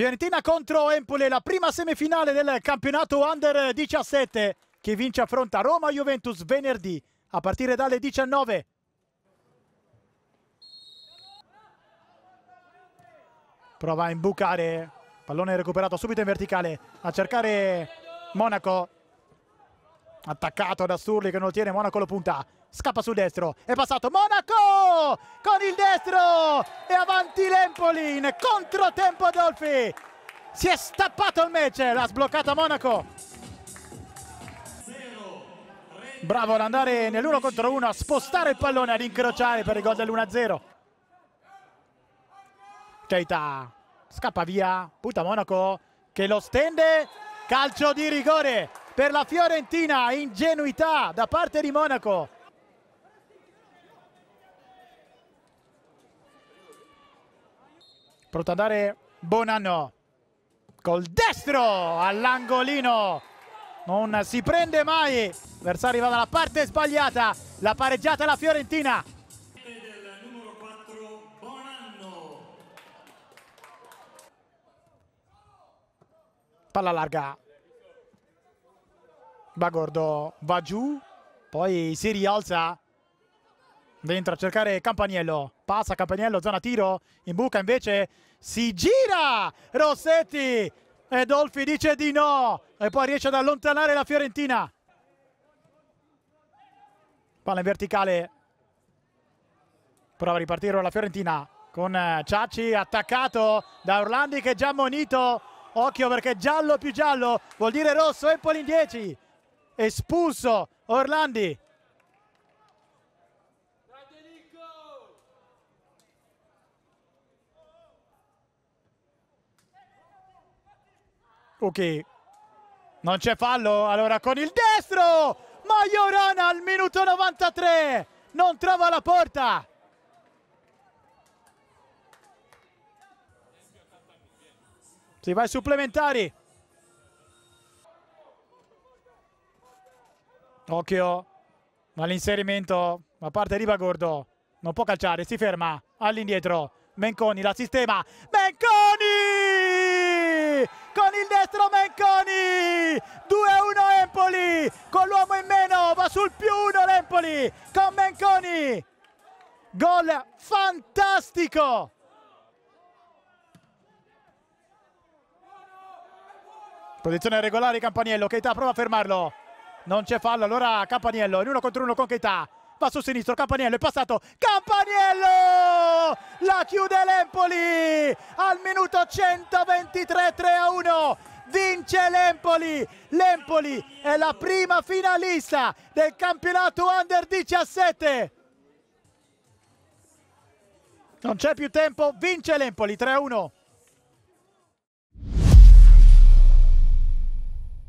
Fiorentina contro Empoli, la prima semifinale del campionato Under 17 che vince affronta Roma-Juventus venerdì a partire dalle 19. Prova a imbucare, pallone recuperato subito in verticale a cercare Monaco attaccato da Sturli che non lo tiene, Monaco lo punta, scappa sul destro, è passato Monaco con il destro e avanti l'Empoli in controtempo Adolfi, si è stappato il match, l'ha sbloccata Monaco. Bravo ad andare nell'1 contro 1, a spostare il pallone, ad incrociare per il gol dell'1-0. Keita scappa via, punta Monaco che lo stende, calcio di rigore per la Fiorentina, ingenuità da parte di Monaco. Pronto a dare Bonanno col destro all'angolino. Non si prende mai. l'avversario va dalla parte sbagliata. La pareggiata la Fiorentina. Palla larga Bagordo va giù, poi si rialza, dentro a cercare Campaniello, passa Campaniello, zona tiro, in buca invece si gira Rossetti e Dolfi dice di no e poi riesce ad allontanare la Fiorentina. Palla in verticale, prova a ripartire la Fiorentina con eh, Ciacci attaccato da Orlandi che è già monito, occhio perché giallo più giallo vuol dire rosso, Empoli in 10 espulso Orlandi Ok, non c'è fallo, allora con il destro, Majorana al minuto 93, non trova la porta. Si va ai supplementari. Occhio, ma l'inserimento da parte di Non può calciare, si ferma all'indietro. Menconi la sistema. Menconi! Con il destro Menconi! 2-1 Empoli! Con l'uomo in meno va sul più 1 l'Empoli con Menconi. Gol fantastico! Posizione regolare Campaniello, Keita prova a fermarlo. Non c'è fallo, allora Campaniello in uno contro uno con Keita. Va su sinistro, Campaniello è passato. Campaniello! La chiude l'Empoli al minuto 123, 3 1. Vince l'Empoli. L'Empoli è la prima finalista del campionato Under 17. Non c'è più tempo, vince l'Empoli 3 1.